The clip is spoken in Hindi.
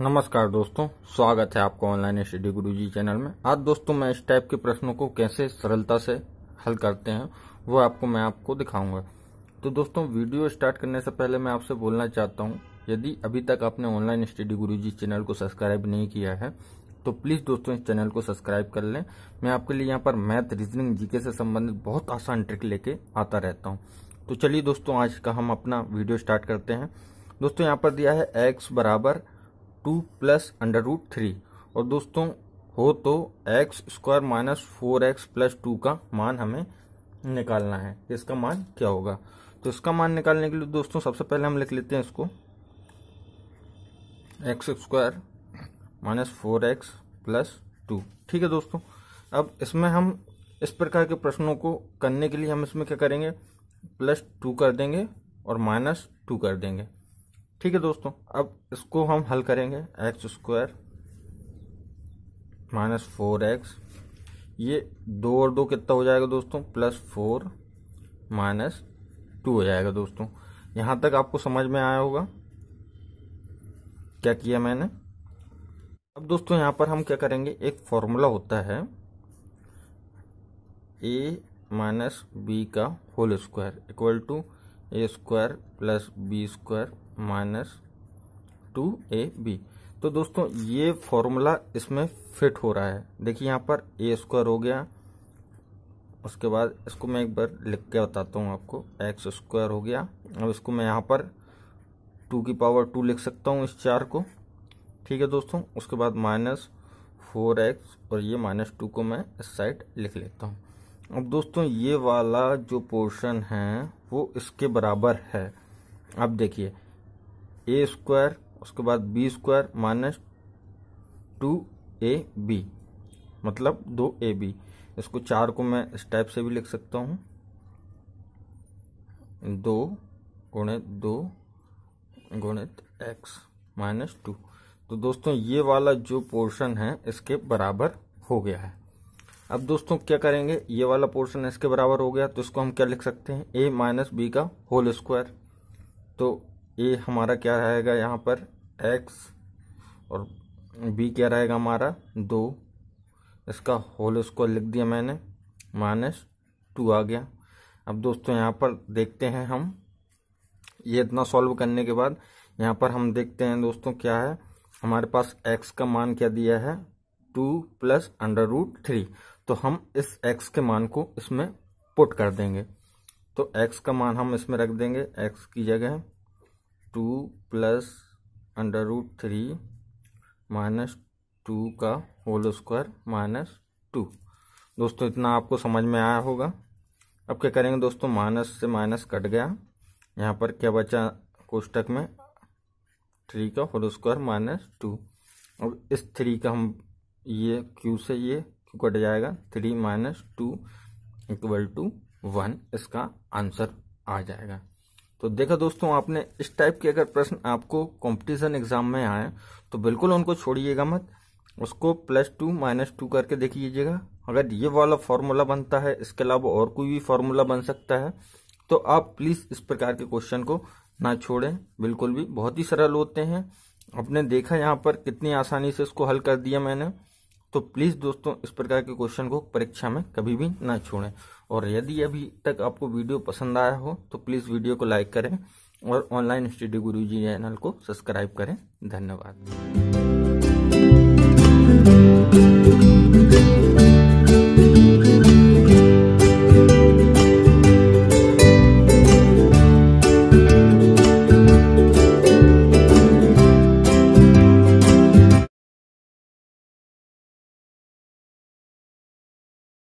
नमस्कार दोस्तों स्वागत है आपका ऑनलाइन स्टडी गुरु जी चैनल में आज दोस्तों मैं इस टाइप के प्रश्नों को कैसे सरलता से हल करते हैं वो आपको मैं आपको दिखाऊंगा तो दोस्तों वीडियो स्टार्ट करने से पहले मैं आपसे बोलना चाहता हूं यदि अभी तक आपने ऑनलाइन स्टडी गुरु जी चैनल को सब्सक्राइब नहीं किया है तो प्लीज़ दोस्तों इस चैनल को सब्सक्राइब कर लें मैं आपके लिए यहाँ पर मैथ रीजनिंग जीके से संबंधित बहुत आसान ट्रिक लेके आता रहता हूँ तो चलिए दोस्तों आज का हम अपना वीडियो स्टार्ट करते हैं दोस्तों यहाँ पर दिया है एक्स बराबर two plus under root three और दोस्तों हो तो x square minus four x plus two का मान हमें निकालना है इसका मान क्या होगा तो इसका मान निकालने के लिए दोस्तों सबसे पहले हम लिख लेते हैं इसको x square minus four x plus two ठीक है दोस्तों अब इसमें हम इस प्रकार के प्रश्नों को करने के लिए हम इसमें क्या करेंगे प्लस टू कर देंगे और माइनस टू कर देंगे ठीक है दोस्तों अब इसको हम हल करेंगे x square minus four x ये दो और दो कितना हो जाएगा दोस्तों प्लस फोर माइनस टू हो जाएगा दोस्तों यहां तक आपको समझ में आया होगा क्या किया मैंने अब दोस्तों यहां पर हम क्या करेंगे एक फॉर्मूला होता है ए माइनस बी का whole square equal to a square plus b square minus two a b तो दोस्तों ये फॉर्मूला इसमें फिट हो रहा है देखिए यहाँ पर ए स्क्वायर हो गया उसके बाद इसको मैं एक बार लिख के बताता हूँ आपको एक्स स्क्वायर हो गया अब इसको मैं यहाँ पर टू की पावर टू लिख सकता हूँ इस चार को ठीक है दोस्तों उसके बाद माइनस फोर एक्स और ये माइनस टू को मैं इस साइड लिख लेता हूँ अब दोस्तों ये वाला जो पोर्शन है वो इसके बराबर है अब देखिए ए स्क्वायर उसके बाद b square minus two a b मतलब दो ए बी इसको चार को मैं इस टाइप से भी लिख सकता हूँ दो गुणित दो गुणित एक्स माइनस टू तो दोस्तों ये वाला जो पोर्शन है इसके बराबर हो गया है अब दोस्तों क्या करेंगे ये वाला पोर्शन इसके बराबर हो गया तो इसको हम क्या लिख सकते हैं ए माइनस बी का होल स्क्वायर तो ए हमारा क्या रहेगा यहाँ पर एक्स और बी क्या रहेगा हमारा दो इसका होल स्क्वायर लिख दिया मैंने माइनस टू आ गया अब दोस्तों यहाँ पर देखते हैं हम ये इतना सॉल्व करने के बाद यहाँ पर हम देखते हैं दोस्तों क्या है हमारे पास एक्स का मान क्या दिया है two plus under root three तो हम इस x के मान को इसमें पुट कर देंगे तो x का मान हम इसमें रख देंगे x की जगह two plus under root three minus two का होल स्क्वायर माइनस टू दोस्तों इतना आपको समझ में आया होगा अब क्या करेंगे दोस्तों माइनस से माइनस कट गया यहाँ पर क्या बचा कोष्टक में थ्री का होल स्क्वायर माइनस टू और इस थ्री का हम ये क्यू से ये कट जाएगा three minus two equal to one इसका आंसर आ जाएगा तो देखा दोस्तों आपने इस टाइप के अगर प्रश्न आपको कंपटीशन एग्जाम में आए तो बिल्कुल उनको छोड़िएगा मत उसको प्लस टू माइनस टू करके देख लीजिएगा अगर ये वाला फॉर्मूला बनता है इसके अलावा और कोई भी फॉर्मूला बन सकता है तो आप प्लीज़ इस प्रकार के क्वेश्चन को ना छोड़ें बिल्कुल भी बहुत ही सरल होते हैं आपने देखा यहाँ पर कितनी आसानी से इसको हल कर दिया मैंने तो प्लीज़ दोस्तों इस प्रकार के क्वेश्चन को परीक्षा में कभी भी ना छोड़ें और यदि अभी तक आपको वीडियो पसंद आया हो तो प्लीज़ वीडियो को लाइक करें और ऑनलाइन स्टडी गुरु जी चैनल को सब्सक्राइब करें धन्यवाद